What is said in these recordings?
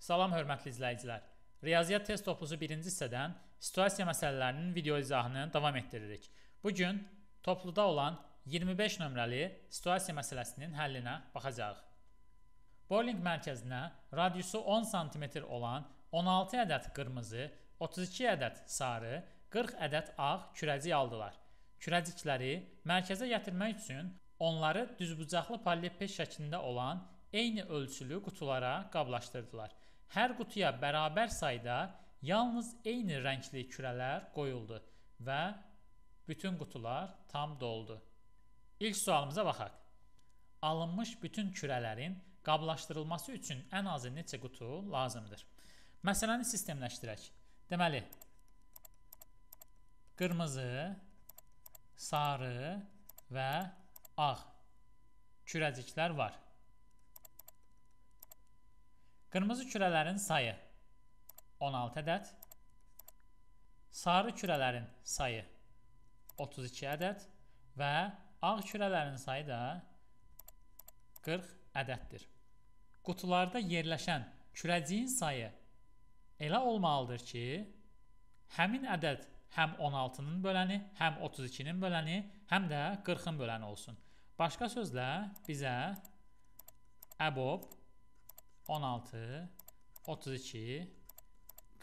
Salam hörmətli izləyicilər. Riyaziyyat test topusu 1-ci hissədən situasiya məsələlərinin video izahını davam etdiririk. Bu gün topluda olan 25 nömrəli situasiya məsələsinin həllinə baxacağıq. Bowling mərkəzinə radiusu 10 sm olan 16 ədəd qırmızı, 32 ədəd sarı, 40 ədəd ağ kürəcik aldılar. Kürəcikləri mərkəzə gətirmək üçün onları düzbucaqlı pallepeş şəklində olan eyni ölçülü qutulara qablaşdırdılar. Hər qutuya bərabər sayda yalnız eyni rəngli kürələr qoyuldu və bütün qutular tam doldu. İlk sualımıza baxaq. Alınmış bütün kürələrin qablaşdırılması üçün ən azı neçə qutu lazımdır? Məsələni sistemləşdirək. Deməli, qırmızı, sarı və ağ kürəciklər var. Qırmızı kürələrin sayı 16 ədəd. Sarı kürələrin sayı 32 ədəd və ağ kürələrin sayı da 40 ədəddir. Qutularda yerləşən kürəciyin sayı elə olmalıdır ki, həmin ədəd həm 16-nın böləni, həm 32-nin böləni, həm də 40-ın böləni olsun. Başqa sözlə bizə əbob 16, 32,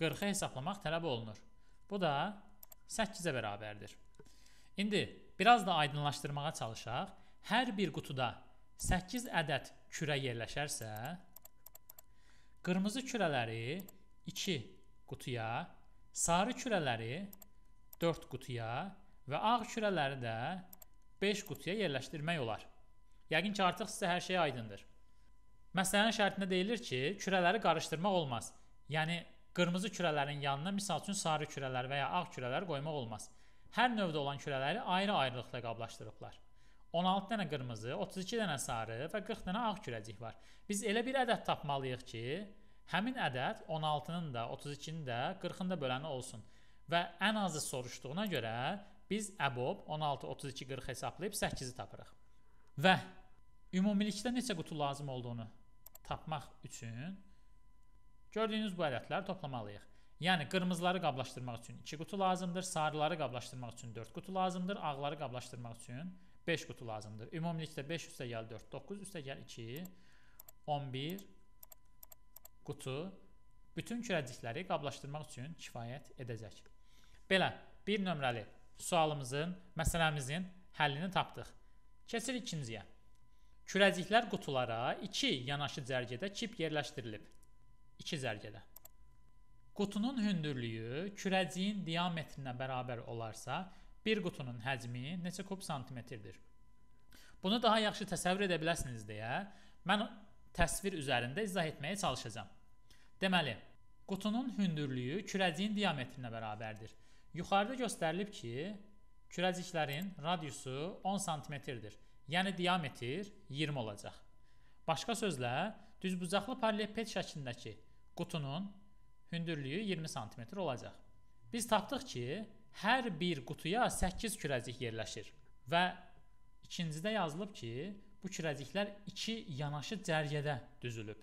40-ı hesablamaq tələb olunur. Bu da 8-ə bərabərdir. İndi biraz da aydınlaşdırmağa çalışaq. Hər bir qutuda 8 ədəd kürə yerləşərsə, qırmızı kürələri 2 qutuya, sarı kürələri 4 qutuya və ağ kürələri də 5 qutuya yerləşdirmək olar. Yəqin ki, artıq sizə hər şey aydındır. Məsələnin şərtində deyilir ki, kürələri qarışdırmaq olmaz. Yəni qırmızı kürələrin yanına misal üçün sarı kürələr və ya ağ kürələr qoymaq olmaz. Hər növdə olan kürələri ayrı-ayrılıqla qablaşdırıblar. 16 dənə qırmızı, 32 dənə sarı və 40 dənə ağ kürəcik var. Biz elə bir ədəd tapmalıyıq ki, həmin ədəd 16-nın da, 32-nin də, 40-ın da böləni olsun. Və ən azı soruşduğuna görə biz əbob 16, 32, 40 hesablayıb 8-i tapırıq. Və ümumilikdə neçə qutu lazım olduğunu tapmaq üçün gördüyünüz bu ədədləri toplamalıyıq. Yəni qırmızıları qablaşdırmaq üçün 2 qutu lazımdır, sarıları qablaşdırmaq üçün 4 qutu lazımdır, ağları qablaşdırmaq üçün 5 qutu lazımdır. Ümumilikdə 5 üstə gəl 4, 9 üstə gəl 2, 11 qutu bütün kürəcikləri qablaşdırmaq üçün kifayət edəcək. Belə, bir nömrəli sualımızın, məsələmizin həllini tapdıq. Keçirik ikinciyə. Kürəciklər qutulara 2 yanaşı cərgədə çip yerləşdirilib. 2 cərgədə. Qutunun hündürlüyü kürəciyin diametrinə bərabər olarsa, bir qutunun həcmi neçə kub santimetrdir? Bunu daha yaxşı təsəvvür edə bilərsiniz deyə mən təsvir üzərində izah etməyə çalışacağam. Deməli, qutunun hündürlüyü kürəciyin diametrinə bərabərdir. Yuxarıda göstərilib ki, kürəciklərin radiusu 10 santimetrdir yəni diametr 20 olacaq. Başqa sözlə, düzbucaqlı parallepet şəklindəki qutunun hündürlüyü 20 sm olacaq. Biz tapdıq ki, hər bir qutuya 8 kürəcik yerləşir və ikincidə yazılıb ki, bu kürəciklər 2 yanaşı cərgədə düzülüb.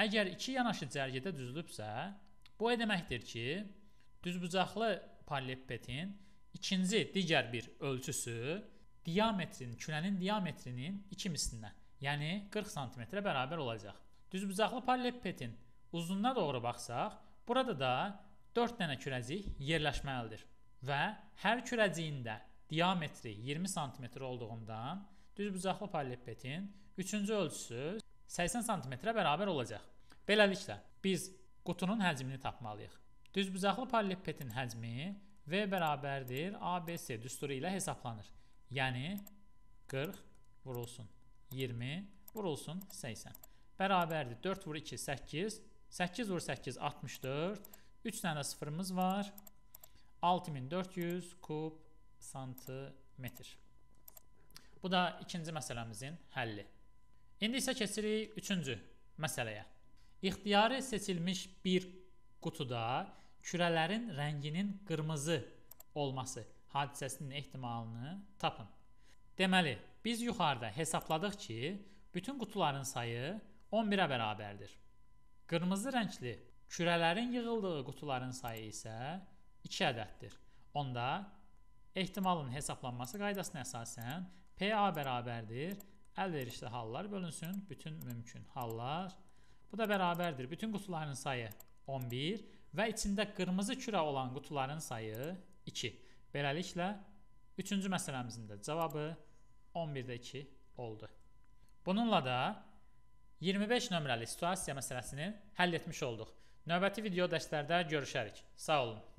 Əgər 2 yanaşı cərgədə düzülübsə, bu o deməkdir ki, düzbucaqlı parallepetin ikinci digər bir ölçüsü diametrin, külənin diametrinin 2 mislinə, yəni 40 sm-ə bərabər olacaq. Düzbucaqlı parallelepipedin uzununa doğru baxsaq, burada da 4 dənə kürəcik yerləşməlidir və hər kürəciyində diametri 20 sm olduğundan düzbucaqlı parallelepipedin 3-cü ölçüsü 80 sm-ə bərabər olacaq. Beləliklə biz qutunun həcmini tapmalıyıq. Düzbucaqlı parallelepipedin həcmi V bərabərdir ABC düsturu ilə hesablanır. Yəni 40 vurulsun 20 vurulsun 80. Bərabərdir 4 vur 2 8, 8 vur 8 64, 3 dənə sıfırımız var. 6400 kub santimetr. Bu da ikinci məsələmizin həlli. İndi isə keçirik üçüncü məsələyə. İxtiyari seçilmiş bir qutuda kürələrin rənginin qırmızı olması hadisəsinin ehtimalını tapın. Deməli, biz yuxarıda hesabladıq ki, bütün qutuların sayı 11-ə bərabərdir. Qırmızı rəngli kürələrin yığıldığı qutuların sayı isə 2 ədəddir. Onda ehtimalın hesablanması qaydasına əsasən PA bərabərdir əlverişli hallar bölünsün bütün mümkün hallar. Bu da bərabərdir bütün qutuların sayı 11 və içində qırmızı kürə olan qutuların sayı 2. Beləliklə, üçüncü məsələmizin də cavabı 11-də 2 oldu. Bununla da 25 nömrəli situasiya məsələsini həll etmiş olduq. Növbəti video dərslərdə görüşərik. Sağ olun.